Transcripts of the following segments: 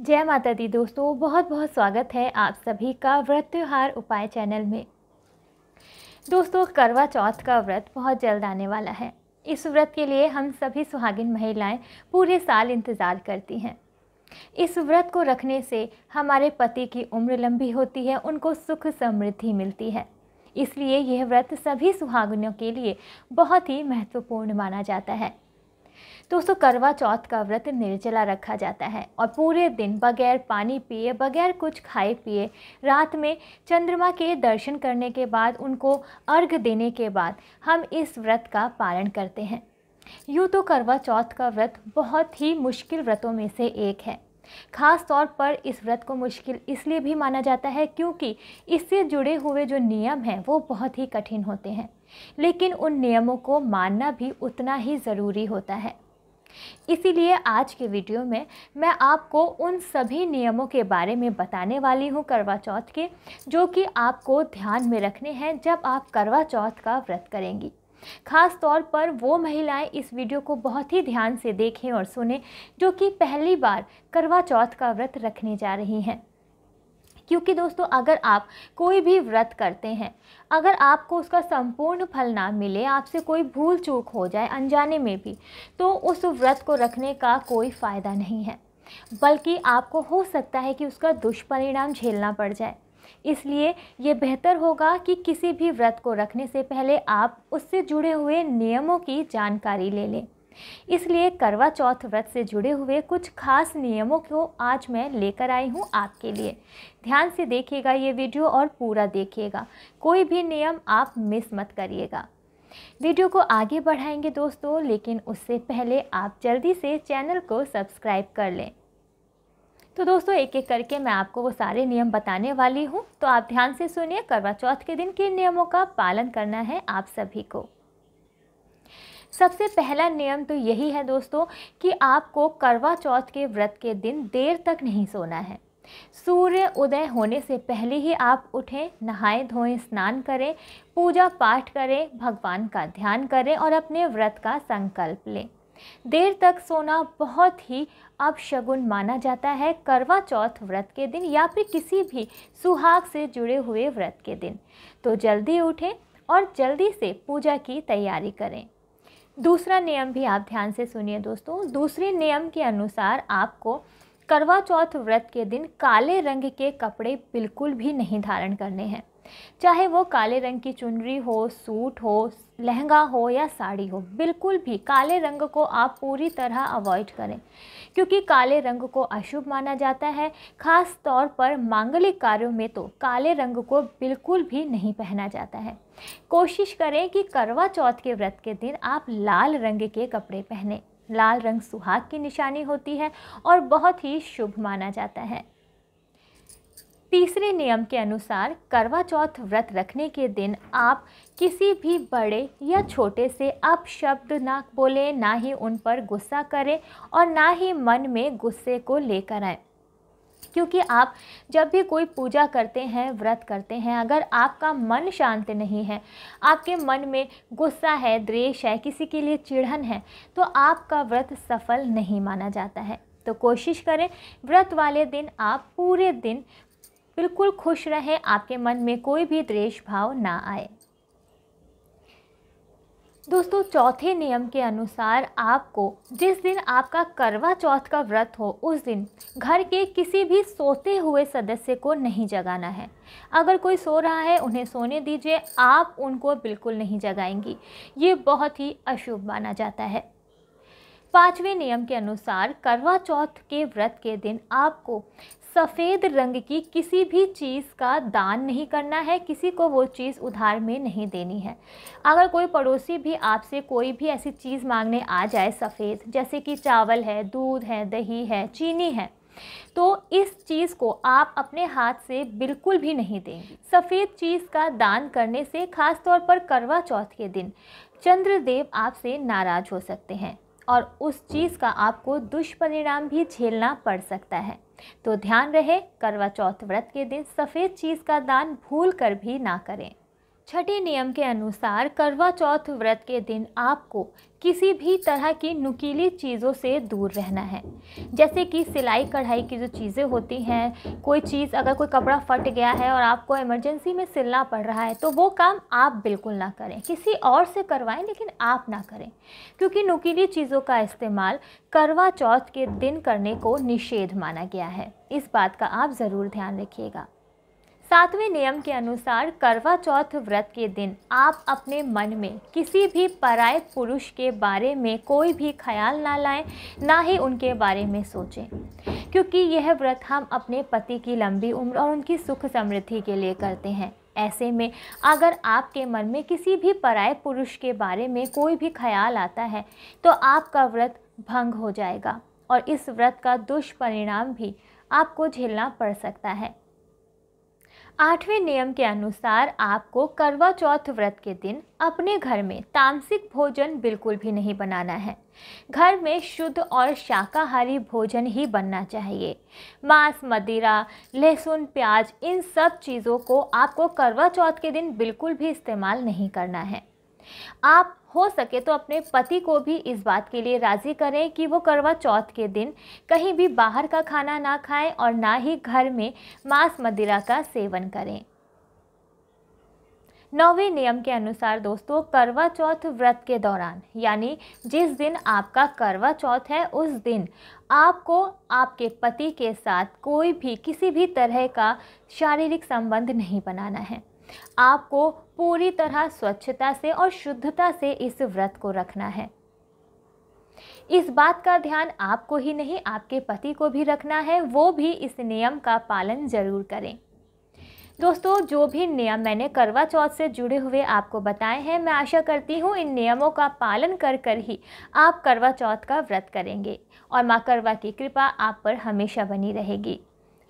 जय माता दी दोस्तों बहुत बहुत स्वागत है आप सभी का व्रत त्यौहार उपाय चैनल में दोस्तों करवा चौथ का व्रत बहुत जल्द आने वाला है इस व्रत के लिए हम सभी सुहागिन महिलाएं पूरे साल इंतज़ार करती हैं इस व्रत को रखने से हमारे पति की उम्र लंबी होती है उनको सुख समृद्धि मिलती है इसलिए यह व्रत सभी सुहागनों के लिए बहुत ही महत्वपूर्ण माना जाता है दोस्तों करवा चौथ का व्रत निर्जला रखा जाता है और पूरे दिन बगैर पानी पिए बगैर कुछ खाए पिए रात में चंद्रमा के दर्शन करने के बाद उनको अर्घ देने के बाद हम इस व्रत का पालन करते हैं यूँ तो करवा चौथ का व्रत बहुत ही मुश्किल व्रतों में से एक है खास तौर पर इस व्रत को मुश्किल इसलिए भी माना जाता है क्योंकि इससे जुड़े हुए जो नियम हैं वो बहुत ही कठिन होते हैं लेकिन उन नियमों को मानना भी उतना ही ज़रूरी होता है इसीलिए आज के वीडियो में मैं आपको उन सभी नियमों के बारे में बताने वाली हूँ करवा चौथ के जो कि आपको ध्यान में रखने हैं जब आप करवा चौथ का व्रत करेंगी खास तौर पर वो महिलाएं इस वीडियो को बहुत ही ध्यान से देखें और सुने जो कि पहली बार करवा चौथ का व्रत रखने जा रही हैं क्योंकि दोस्तों अगर आप कोई भी व्रत करते हैं अगर आपको उसका संपूर्ण फल ना मिले आपसे कोई भूल चूक हो जाए अनजाने में भी तो उस व्रत को रखने का कोई फ़ायदा नहीं है बल्कि आपको हो सकता है कि उसका दुष्परिणाम झेलना पड़ जाए इसलिए ये बेहतर होगा कि किसी भी व्रत को रखने से पहले आप उससे जुड़े हुए नियमों की जानकारी ले लें इसलिए करवा चौथ व्रत से जुड़े हुए कुछ खास नियमों को आज मैं लेकर आई हूँ आपके लिए ध्यान से देखिएगा ये वीडियो और पूरा देखिएगा कोई भी नियम आप मिस मत करिएगा वीडियो को आगे बढ़ाएंगे दोस्तों लेकिन उससे पहले आप जल्दी से चैनल को सब्सक्राइब कर लें तो दोस्तों एक एक करके मैं आपको वो सारे नियम बताने वाली हूँ तो आप ध्यान से सुनिए करवा चौथ के दिन किन नियमों का पालन करना है आप सभी को सबसे पहला नियम तो यही है दोस्तों कि आपको करवा चौथ के व्रत के दिन देर तक नहीं सोना है सूर्य उदय होने से पहले ही आप उठें नहाएं धोएं स्नान करें पूजा पाठ करें भगवान का ध्यान करें और अपने व्रत का संकल्प लें देर तक सोना बहुत ही अपशगुन माना जाता है करवा चौथ व्रत के दिन या फिर किसी भी सुहाग से जुड़े हुए व्रत के दिन तो जल्दी उठें और जल्दी से पूजा की तैयारी करें दूसरा नियम भी आप ध्यान से सुनिए दोस्तों दूसरे नियम के अनुसार आपको करवा चौथ व्रत के दिन काले रंग के कपड़े बिल्कुल भी नहीं धारण करने हैं चाहे वो काले रंग की चुनरी हो सूट हो लहंगा हो या साड़ी हो बिल्कुल भी काले रंग को आप पूरी तरह अवॉइड करें क्योंकि काले रंग को अशुभ माना जाता है खास तौर पर मांगलिक कार्यों में तो काले रंग को बिल्कुल भी नहीं पहना जाता है कोशिश करें कि करवा चौथ के व्रत के दिन आप लाल रंग के कपड़े पहनें लाल रंग सुहाग की निशानी होती है और बहुत ही शुभ माना जाता है तीसरे नियम के अनुसार करवा चौथ व्रत रखने के दिन आप किसी भी बड़े या छोटे से आप शब्द ना बोलें ना ही उन पर गुस्सा करें और ना ही मन में गुस्से को लेकर आए क्योंकि आप जब भी कोई पूजा करते हैं व्रत करते हैं अगर आपका मन शांत नहीं है आपके मन में गुस्सा है द्वेष है किसी के लिए चिढ़न है तो आपका व्रत सफल नहीं माना जाता है तो कोशिश करें व्रत वाले दिन आप पूरे दिन बिल्कुल खुश रहें आपके मन में कोई भी द्वेश भाव ना आए दोस्तों चौथे नियम के अनुसार आपको जिस दिन आपका करवा चौथ का व्रत हो उस दिन घर के किसी भी सोते हुए सदस्य को नहीं जगाना है अगर कोई सो रहा है उन्हें सोने दीजिए आप उनको बिल्कुल नहीं जगाएंगी ये बहुत ही अशुभ माना जाता है पांचवें नियम के अनुसार करवा चौथ के व्रत के दिन आपको सफ़ेद रंग की किसी भी चीज़ का दान नहीं करना है किसी को वो चीज़ उधार में नहीं देनी है अगर कोई पड़ोसी भी आपसे कोई भी ऐसी चीज़ मांगने आ जाए सफ़ेद जैसे कि चावल है दूध है दही है चीनी है तो इस चीज़ को आप अपने हाथ से बिल्कुल भी नहीं देंगे सफ़ेद चीज़ का दान करने से खासतौर पर करवा चौथ के दिन चंद्रदेव आपसे नाराज़ हो सकते हैं और उस चीज़ का आपको दुष्परिणाम भी झेलना पड़ सकता है तो ध्यान रहे करवा चौथ व्रत के दिन सफ़ेद चीज़ का दान भूल कर भी ना करें छठे नियम के अनुसार करवा चौथ व्रत के दिन आपको किसी भी तरह की नुकीली चीज़ों से दूर रहना है जैसे कि सिलाई कढ़ाई की जो चीज़ें होती हैं कोई चीज़ अगर कोई कपड़ा फट गया है और आपको इमरजेंसी में सिलना पड़ रहा है तो वो काम आप बिल्कुल ना करें किसी और से करवाएं लेकिन आप ना करें क्योंकि नुकीली चीज़ों का इस्तेमाल करवा चौथ के दिन करने को निषेध माना गया है इस बात का आप ज़रूर ध्यान रखिएगा सातवें नियम के अनुसार करवा चौथ व्रत के दिन आप अपने मन में किसी भी पराय पुरुष के बारे में कोई भी ख्याल ना लाएं ना ही उनके बारे में सोचें क्योंकि यह व्रत हम अपने पति की लंबी उम्र और उनकी सुख समृद्धि के लिए करते हैं ऐसे में अगर आपके मन में किसी भी पराय पुरुष के बारे में कोई भी ख्याल आता है तो आपका व्रत भंग हो जाएगा और इस व्रत का दुष्परिणाम भी आपको झेलना पड़ सकता है आठवें नियम के अनुसार आपको करवा चौथ व्रत के दिन अपने घर में तामसिक भोजन बिल्कुल भी नहीं बनाना है घर में शुद्ध और शाकाहारी भोजन ही बनना चाहिए मांस मदिरा लहसुन प्याज इन सब चीज़ों को आपको करवा चौथ के दिन बिल्कुल भी इस्तेमाल नहीं करना है आप हो सके तो अपने पति को भी इस बात के लिए राज़ी करें कि वो करवा चौथ के दिन कहीं भी बाहर का खाना ना खाएं और ना ही घर में मांस मदिरा का सेवन करें नौवें नियम के अनुसार दोस्तों करवा चौथ व्रत के दौरान यानी जिस दिन आपका करवा चौथ है उस दिन आपको आपके पति के साथ कोई भी किसी भी तरह का शारीरिक संबंध नहीं बनाना है आपको पूरी तरह स्वच्छता से और शुद्धता से इस व्रत को रखना है इस बात का ध्यान आपको ही नहीं आपके पति को भी रखना है वो भी इस नियम का पालन जरूर करें दोस्तों जो भी नियम मैंने करवा चौथ से जुड़े हुए आपको बताए हैं मैं आशा करती हूँ इन नियमों का पालन कर कर ही आप करवा चौथ का व्रत करेंगे और माँ करवा की कृपा आप पर हमेशा बनी रहेगी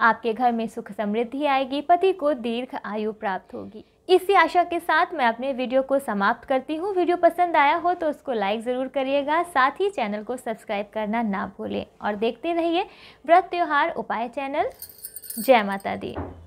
आपके घर में सुख समृद्धि आएगी पति को दीर्घ आयु प्राप्त होगी इसी आशा के साथ मैं अपने वीडियो को समाप्त करती हूँ वीडियो पसंद आया हो तो उसको लाइक ज़रूर करिएगा साथ ही चैनल को सब्सक्राइब करना ना भूलें और देखते रहिए व्रत त्यौहार उपाय चैनल जय माता दी